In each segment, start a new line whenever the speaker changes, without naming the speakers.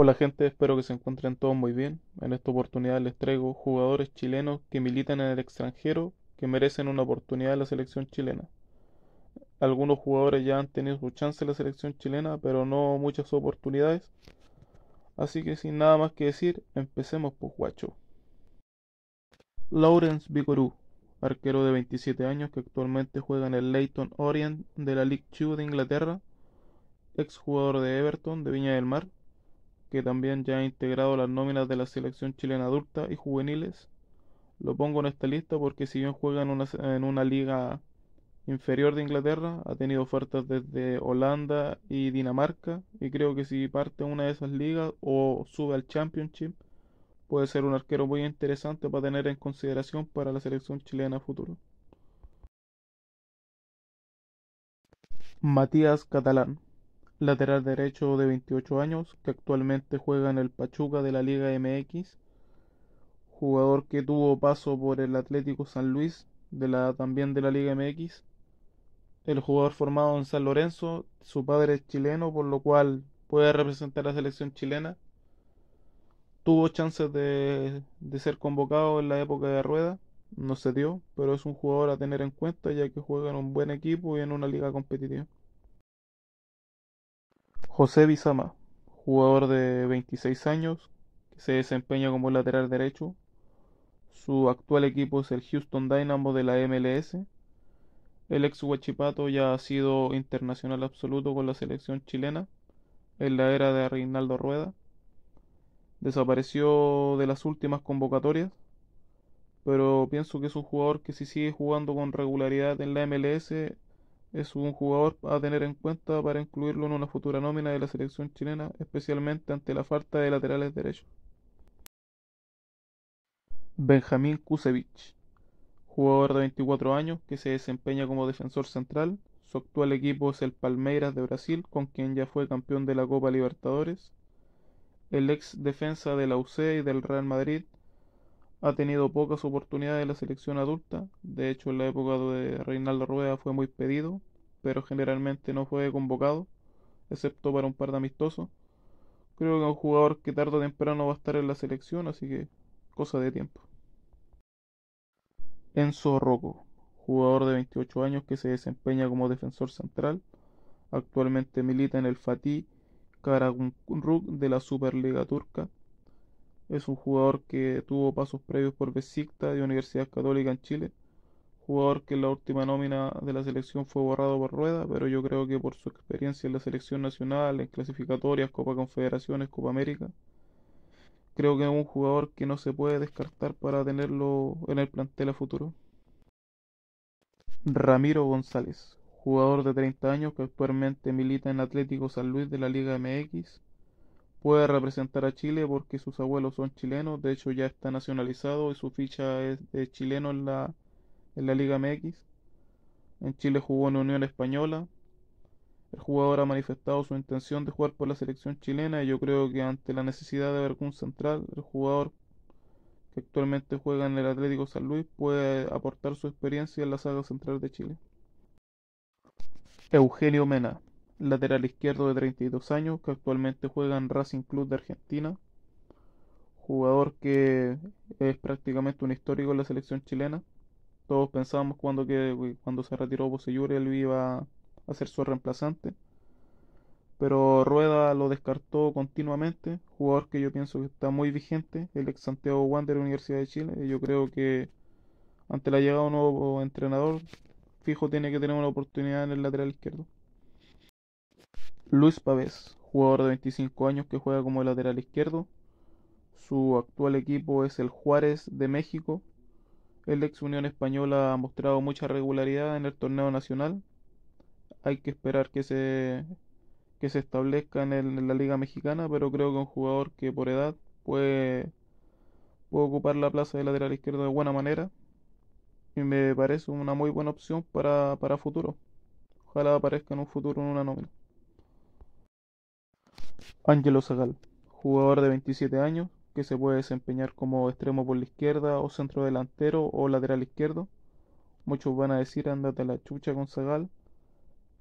Hola pues gente, espero que se encuentren todos muy bien. En esta oportunidad les traigo jugadores chilenos que militan en el extranjero que merecen una oportunidad en la selección chilena. Algunos jugadores ya han tenido su chance en la selección chilena, pero no muchas oportunidades. Así que sin nada más que decir, empecemos por pues, Huacho. Lawrence Vicorú, arquero de 27 años que actualmente juega en el Leyton Orient de la League 2 de Inglaterra, Ex jugador de Everton de Viña del Mar, que también ya ha integrado las nóminas de la selección chilena adulta y juveniles. Lo pongo en esta lista porque si bien juega en una, liga inferior de Inglaterra, ha tenido ofertas desde Holanda y Dinamarca y creo que si parte en una de esas ligas o sube al Championship puede ser un arquero muy interesante para tener en consideración para la selección chilena futuro. Matías Catalán lateral derecho de 28 años, que actualmente juega en el Pachuca de la Liga MX, jugador que tuvo paso por el Atlético San Luis, de la, también de la Liga MX, el jugador formado en San Lorenzo, su padre es chileno, por lo cual puede representar a la selección chilena, tuvo chances de, de ser convocado en la época de Rueda, no se dio, pero es un jugador a tener en cuenta ya que juega en un buen equipo y en una liga competitiva. José Bizama, jugador de 26 años, que se desempeña como lateral derecho. Su actual equipo es el Houston Dynamo de la MLS. El ex Huachipato ya ha sido internacional absoluto con la selección chilena en la era de Reinaldo Rueda. Desapareció de las últimas convocatorias, pero pienso que es un jugador que si sigue jugando con regularidad en la MLS es un jugador a tener en cuenta para incluirlo en una futura nómina de la selección chilena, especialmente ante la falta de laterales derechos. Benjamín Kusevich, jugador de 24 años que se desempeña como defensor central. Su actual equipo es el Palmeiras de Brasil, con quien ya fue campeón de la Copa Libertadores. El ex defensa de la UC y del Real Madrid ha tenido pocas oportunidades en la selección adulta. De hecho, en la época de Reinaldo Rueda fue muy pedido, pero generalmente no fue convocado, excepto para un par de amistosos. Creo que es un jugador que tarde o temprano va a estar en la selección, así que cosa de tiempo. Enzo Rocco, jugador de 28 años que se desempeña como defensor central. Actualmente milita en el Fatih Karagümrük de la Superliga Turca es un jugador que tuvo pasos previos por Besiktas de Universidad Católica en Chile. Jugador que en la última nómina de la selección fue borrado por rueda, pero yo creo que por su experiencia en la selección nacional, en clasificatorias, Copa Confederaciones, Copa América, creo que es un jugador que no se puede descartar para tenerlo en el plantel a futuro. Ramiro González, jugador de 30 años que actualmente milita en Atlético San Luis de la Liga MX, puede representar a Chile porque sus abuelos son chilenos, de hecho ya está nacionalizado y su ficha es de chileno en la, en la Liga MX. En Chile jugó en Unión Española. El jugador ha manifestado su intención de jugar por la selección chilena y yo creo que ante la necesidad de ver un central, el jugador que actualmente juega en el Atlético San Luis puede aportar su experiencia en la saga central de Chile. Eugenio Mena lateral izquierdo de 32 años, que actualmente juega en Racing Club de Argentina. Jugador que es prácticamente un histórico en la selección chilena. Todos pensábamos cuando, que, cuando se retiró José él iba a ser su reemplazante. Pero Rueda lo descartó continuamente. Jugador que yo pienso que está muy vigente, el ex Santiago Wander de la Universidad de Chile. yo creo que ante la llegada de un nuevo entrenador, fijo tiene que tener una oportunidad en el lateral izquierdo. Luis Pavés, jugador de 25 años que juega como lateral izquierdo. Su actual equipo es el Juárez de México. El ex Unión Española ha mostrado mucha regularidad en el torneo nacional. Hay que esperar que se, que se establezca en, la Liga Mexicana, pero creo que un jugador que por edad puede, puede ocupar la plaza de lateral izquierdo de buena manera. Y me parece una muy buena opción para, para futuro. Ojalá aparezca en un futuro en una nómina. Ángelo Zagal, jugador de 27 años que se puede desempeñar como extremo por la izquierda o centro delantero o lateral izquierdo. Muchos van a decir andate a la chucha con Zagal,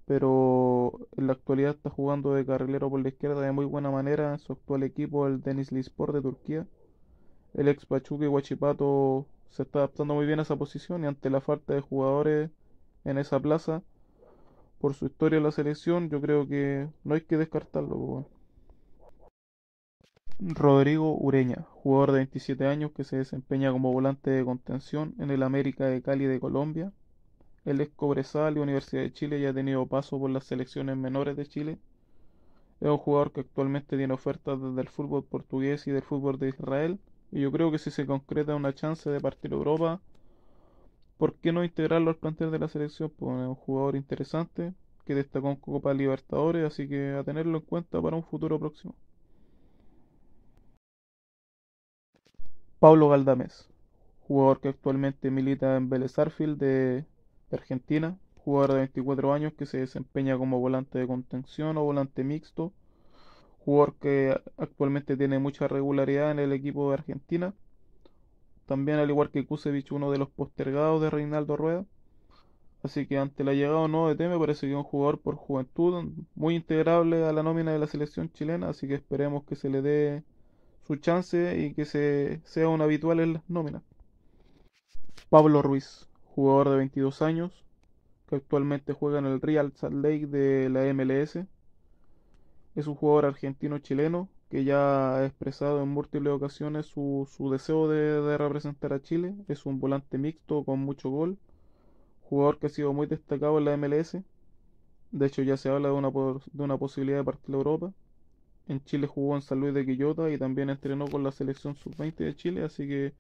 pero en la actualidad está jugando de carrilero por la izquierda de muy buena manera en su actual equipo, el Denis Lispor de Turquía. El ex Pachuca y se está adaptando muy bien a esa posición y ante la falta de jugadores en esa plaza, por su historia en la selección, yo creo que no hay que descartarlo. Pues, Rodrigo Ureña, jugador de 27 años que se desempeña como volante de contención en el América de Cali de Colombia. Él es Cobresal y Universidad de Chile y ha tenido paso por las selecciones menores de Chile. Es un jugador que actualmente tiene ofertas desde el fútbol portugués y del fútbol de Israel. Y yo creo que si se concreta una chance de partir a Europa, ¿por qué no integrarlo al plantel de la selección? Pues es un jugador interesante que destacó en Copa Libertadores, así que a tenerlo en cuenta para un futuro próximo. Pablo Galdames, jugador que actualmente milita en Vélez de, de Argentina, jugador de 24 años que se desempeña como volante de contención o volante mixto, jugador que actualmente tiene mucha regularidad en el equipo de Argentina, también al igual que Kusevich, uno de los postergados de Reinaldo Rueda. Así que ante la llegada o no de T me parece que es un jugador por juventud muy integrable a la nómina de la selección chilena, así que esperemos que se le dé su chance y que se, sea un habitual en las nóminas. Pablo Ruiz, jugador de 22 años, que actualmente juega en el Real Salt Lake de la MLS. Es un jugador argentino-chileno que ya ha expresado en múltiples ocasiones su, deseo de, representar a Chile. Es un volante mixto con mucho gol, jugador que ha sido muy destacado en la MLS. De hecho ya se habla de una, de una posibilidad de partir a Europa. En Chile jugó en San Luis de Quillota y también entrenó con la selección sub-20 de Chile, así que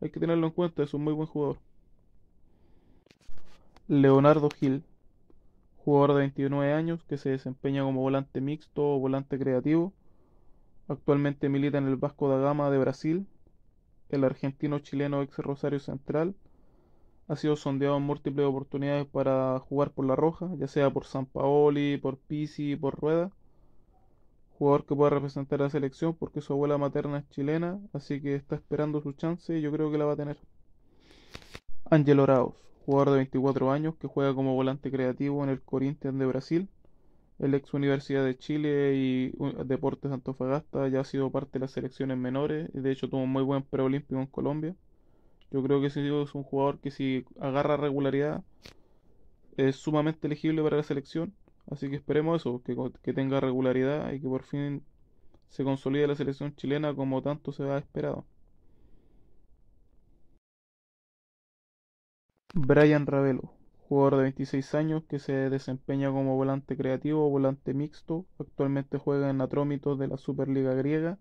hay que tenerlo en cuenta, es un muy buen jugador. Leonardo Gil, jugador de 29 años que se desempeña como volante mixto o volante creativo. Actualmente milita en el Vasco da Gama de Brasil. El argentino chileno ex Rosario Central ha sido sondeado en múltiples oportunidades para jugar por La Roja, ya sea por San Paoli, por Pisi, por Rueda jugador que pueda representar la selección porque su abuela materna es chilena, así que está esperando su chance y yo creo que la va a tener. Ángel Oraos, jugador de 24 años que juega como volante creativo en el Corinthians de Brasil. El ex Universidad de Chile y uh, Deportes Antofagasta ya ha sido parte de las selecciones menores y de hecho tuvo un muy buen preolímpico en Colombia. Yo creo que ese es un jugador que si agarra regularidad es sumamente elegible para la selección Así que esperemos eso, que, tenga regularidad y que por fin se consolide la selección chilena como tanto se ha esperado. Brian Ravelo, jugador de 26 años que se desempeña como volante creativo o volante mixto, actualmente juega en Atrómitos de la Superliga griega.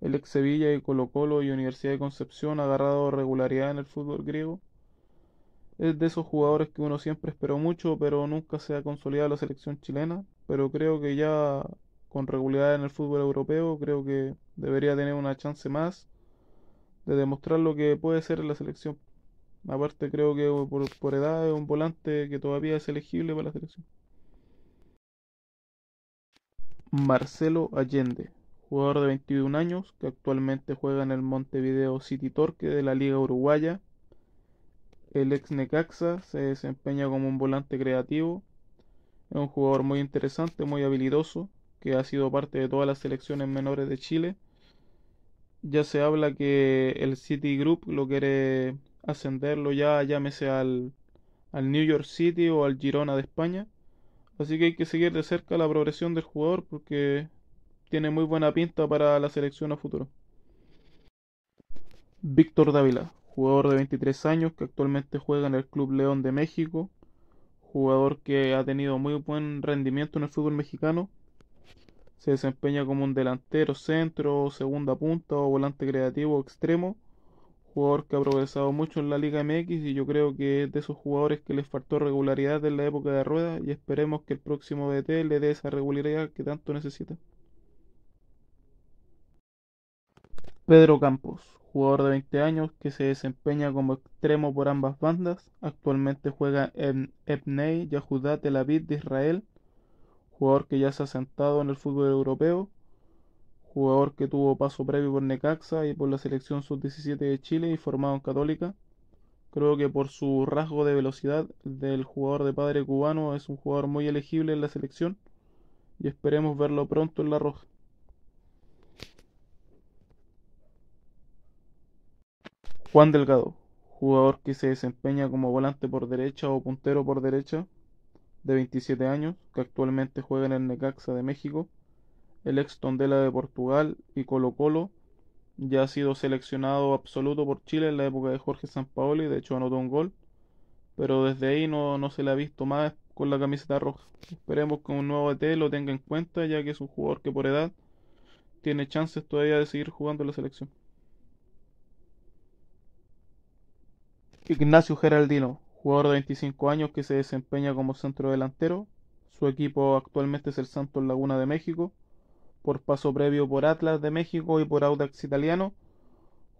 El ex Sevilla y Colo Colo y Universidad de Concepción ha agarrado regularidad en el fútbol griego es de esos jugadores que uno siempre esperó mucho, pero nunca se ha consolidado la selección chilena. Pero creo que ya con regularidad en el fútbol europeo, creo que debería tener una chance más de demostrar lo que puede ser la selección. Aparte creo que uh, por, edad es un volante que todavía es elegible para la selección. Marcelo Allende, jugador de 21 años que actualmente juega en el Montevideo City Torque de la Liga Uruguaya el ex Necaxa se desempeña como un volante creativo. Es un jugador muy interesante, muy habilidoso, que ha sido parte de todas las selecciones menores de Chile. Ya se habla que el City Group lo quiere ascenderlo ya, llámese al, al New York City o al Girona de España. Así que hay que seguir de cerca la progresión del jugador porque tiene muy buena pinta para la selección a futuro. Víctor Dávila, jugador de 23 años que actualmente juega en el Club León de México, jugador que ha tenido muy buen rendimiento en el fútbol mexicano. Se desempeña como un delantero centro, segunda punta o volante creativo extremo. Jugador que ha progresado mucho en la Liga MX y yo creo que es de esos jugadores que les faltó regularidad en la época de Rueda y esperemos que el próximo DT le dé esa regularidad que tanto necesita. Pedro Campos, jugador de 20 años que se desempeña como extremo por ambas bandas. Actualmente juega en Ebnei Yahudá Tel Aviv de Israel, jugador que ya se ha sentado en el fútbol europeo, jugador que tuvo paso previo por Necaxa y por la selección sub-17 de Chile y formado en Católica. Creo que por su rasgo de velocidad del jugador de padre cubano es un jugador muy elegible en la selección y esperemos verlo pronto en la roja. Juan Delgado, jugador que se desempeña como volante por derecha o puntero por derecha, de 27 años, que actualmente juega en el Necaxa de México, el ex Tondela de Portugal y Colo Colo, ya ha sido seleccionado absoluto por Chile en la época de Jorge y de hecho anotó un gol, pero desde ahí no, no se le ha visto más con la camiseta roja. Esperemos que un nuevo ET lo tenga en cuenta, ya que es un jugador que por edad tiene chances todavía de seguir jugando en la selección. Ignacio Geraldino, jugador de 25 años que se desempeña como centro delantero, Su equipo actualmente es el Santos Laguna de México, por paso previo por Atlas de México y por Audax Italiano.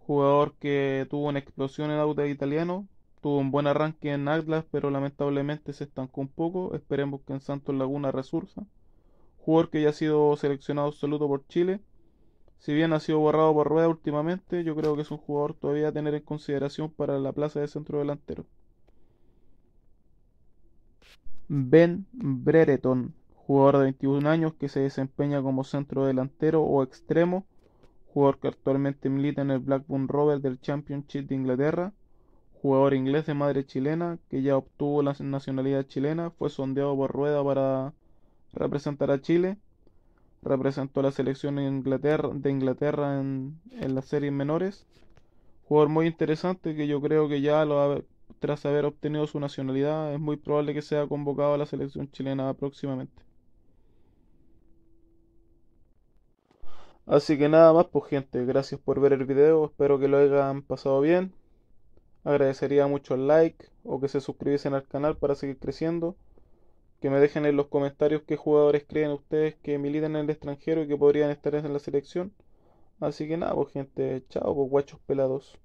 Jugador que tuvo una explosión en Audax Italiano, tuvo un buen arranque en Atlas, pero lamentablemente se estancó un poco. Esperemos que en Santos Laguna resurja. Jugador que ya ha sido seleccionado absoluto por Chile si bien ha sido borrado por Rueda últimamente, yo creo que es un jugador todavía a tener en consideración para la plaza de centro delantero. Ben Brereton, jugador de 21 años que se desempeña como centro delantero o extremo, jugador que actualmente milita en el Blackburn Rovers del Championship de Inglaterra, jugador inglés de madre chilena que ya obtuvo la nacionalidad chilena, fue sondeado por Rueda para representar a Chile representó a la selección de Inglaterra, en, las series menores. Jugador muy interesante que yo creo que ya tras haber obtenido su nacionalidad es muy probable que sea convocado a la selección chilena próximamente. Así que nada más pues gente, gracias por ver el video, espero que lo hayan pasado bien. Agradecería mucho el like o que se suscribiesen al canal para seguir creciendo que me dejen en los comentarios qué jugadores creen ustedes que militan en el extranjero y que podrían estar en la selección. Así que nada, pues gente, chao, pues guachos pelados.